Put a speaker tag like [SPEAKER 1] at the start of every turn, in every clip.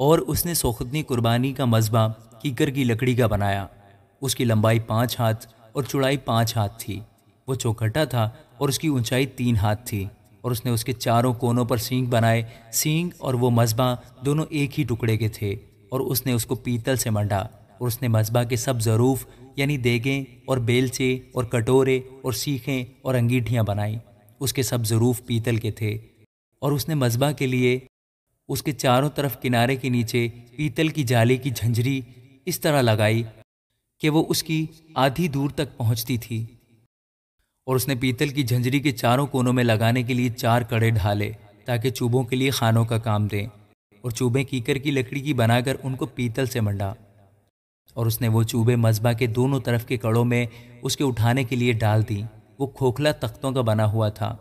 [SPEAKER 1] और उसने सोखुदनी कुर्बानी का मजबा कीकर की लकड़ी का बनाया उसकी लंबाई पाँच हाथ और चौड़ाई पाँच हाथ थी वो चौखटा था और उसकी ऊंचाई तीन हाथ थी और उसने उसके चारों कोनों पर सींग बनाए सींग और वो मजबा दोनों एक ही टुकड़े के थे और उसने उसको पीतल से मंडा और उसने मजबा के सब ज़रूफ यानी देगें और बेलचे और कटोरे और सीखें और अंगीठियाँ बनाई उसके सब ज़रूफ पीतल के थे और उसने मजबा के लिए उसके चारों तरफ किनारे के नीचे पीतल की जाले की झंझरी इस तरह लगाई कि वो उसकी आधी दूर तक पहुंचती थी और उसने पीतल की झंझरी के चारों कोनों में लगाने के लिए चार कड़े ढाले ताकि चूबों के लिए खानों का काम दें और चूबे कीकर की लकड़ी की बनाकर उनको पीतल से मंडा और उसने वो चूबे मजबा के दोनों तरफ के कड़ों में उसके उठाने के लिए डाल दी वो खोखला तख्तों का बना हुआ था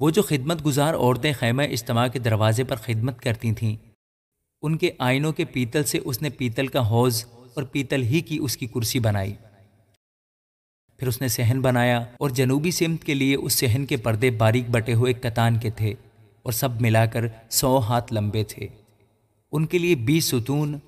[SPEAKER 1] वो जो खिदमत गुजार औरतें खैमा इज्तम के दरवाजे पर खिदमत करती थीं उनके आइनों के पीतल से उसने पीतल का हौज और पीतल ही की उसकी कुर्सी बनाई फिर उसने सहन बनाया और जनूबी सिमत के लिए उस सहन के पर्दे बारीक बटे हुए कतान के थे और सब मिलाकर सौ हाथ लंबे थे उनके लिए बीस सतून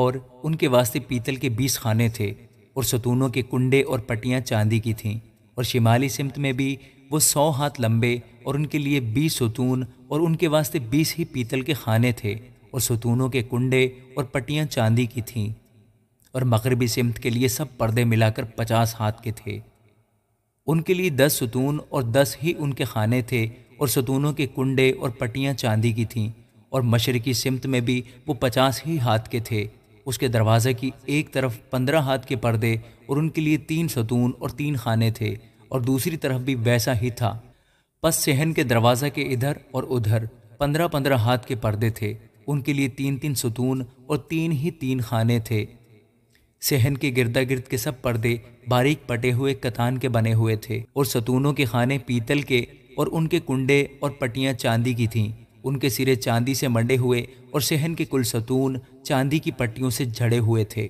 [SPEAKER 1] और उनके वास्ते पीतल के बीस खाने थे और सतूनों के कुंडे और पटियाँ चांदी की थीं और शिमाली सिमत में भी वो सौ हाथ लंबे और उनके लिए बीस सतून और उनके वास्ते बीस ही पीतल के खाने थे और सतूनों के कुंडे और पटियाँ चांदी की थीं और मगरबी सिमत के लिए सब पर्दे मिलाकर पचास हाथ के थे उनके लिए दस सतून और दस ही उनके खाने थे और सतूनों के कुंडे और पटियाँ चांदी की थीं और मशरकी सिमत में भी वो पचास ही हाथ के थे उसके दरवाज़े की एक तरफ पंद्रह हाथ के पर्दे और उनके लिए तीन सतून और तीन खाने थे और दूसरी तरफ भी वैसा ही था बस सहन के दरवाज़ा के इधर और उधर पंद्रह पंद्रह हाथ के पर्दे थे उनके लिए तीन तीन सुतून और तीन ही तीन खाने थे सहन के गिरदा गिर्द के सब पर्दे बारीक पटे हुए कतान के बने हुए थे और सतूनों के खाने पीतल के और उनके कुंडे और पटियाँ चांदी की थीं उनके सिरे चांदी से मंडे हुए और सहन के कुल सतून चांदी की पट्टियों से झड़े हुए थे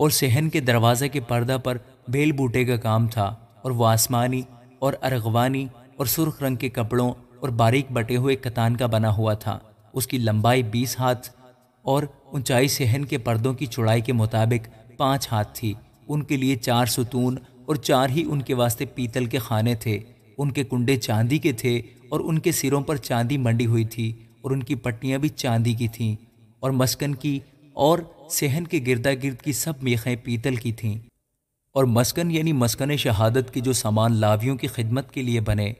[SPEAKER 1] और सहन के दरवाजे के पर्दा पर बेल बूटे का काम था और वो आसमानी और अरगवानी और सुर्ख रंग के कपड़ों और बारीक बटे हुए कतान का बना हुआ था उसकी लंबाई बीस हाथ और ऊंचाई सहन के पर्दों की चौड़ाई के मुताबिक पाँच हाथ थी उनके लिए चार सुतून और चार ही उनके वास्ते पीतल के खाने थे उनके कुंडे चांदी के थे और उनके सिरों पर चांदी मंडी हुई थी और उनकी पट्टियाँ भी चांदी की थीं और मस्कन की और सहन के गिरदा गिर्द की सब मेखें पीतल की थीं और मस्कन यानी मस्कन शहादत के जो सामान लावियों की खिदमत के लिए बने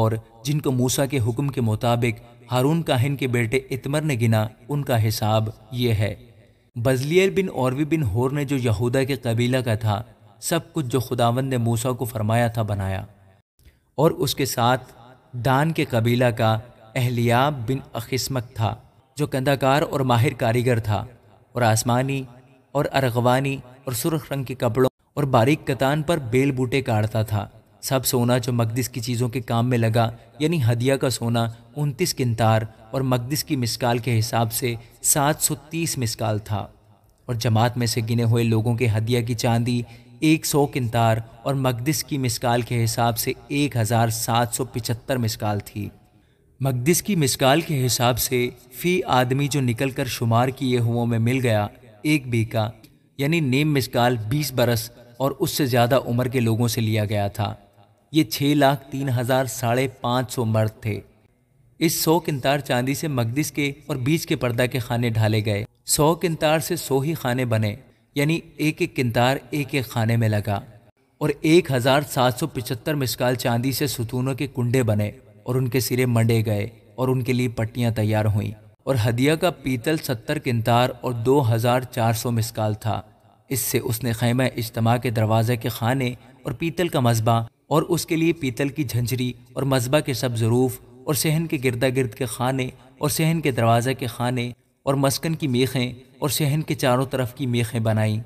[SPEAKER 1] और जिनको मूसा के हुक्म के मुताबिक हारून काहिन के बेटे इतमर ने गिना उनका हिसाब ये है बजलियर बिन औरवी बिन होर ने जो यहूदा के कबीला का था सब कुछ जो खुदावन ने मूसा को फरमाया था बनाया और उसके साथ दान के कबीला का अहलियाब बिन अखिस्मक था जो कंदाकार और माहिर कारीगर था और आसमानी और अरगवानी और सुरख रंग के कपड़ों और बारीक कतान पर बेल बूटे काटता था सब सोना जो मकदिस की चीज़ों के काम में लगा यानी हदिया का सोना उनतीस किन्तार और मकदिस की मिसकाल के हिसाब से सात सौ तीस मिसकाल था और जमात में से गिने हुए लोगों के हदिया की चांदी एक सौ किन्तार और मकदिस की मिसकाल के हिसाब से एक हज़ार सात सौ पिचहत्तर मिसकाल थी मकदिस की मिसकाल के हिसाब से फ़ी आदमी जो निकल कर शुमार किए हुओं में मिल गया एक बीका यानी नीम मिसकाल बीस बरस और उससे ज़्यादा उम्र के लोगों से लिया गया था ये छः लाख तीन हज़ार साढ़े पाँच सौ मर्द थे इस सौ किन्तार चांदी से मकदिस के और बीच के पर्दा के खाने ढाले गए सौ किन्तार से सौ ही खाने बने यानी एक एक किन्तार एक एक खाने में लगा और एक हज़ार सात सौ पिचहत्तर मिसकाल चांदी से सुतूनों के कुंडे बने और उनके सिरे मंडे गए और उनके लिए पट्टियाँ तैयार हुईं और हदिया का पीतल सत्तर किन्तार और दो हज़ार चार सौ मिसकाल था इससे उसने खैम इज्तम के दरवाज़े के खाने और पीतल का मजबा और उसके लिए पीतल की झंझरी और मजबा के सब ज़रूफ़ और सहन के गिरदा गिर्द के खाने और सहन के दरवाज़े के खाने और मस्कन की मेखें और सहन के चारों तरफ की मेखें बनाई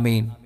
[SPEAKER 1] आमीन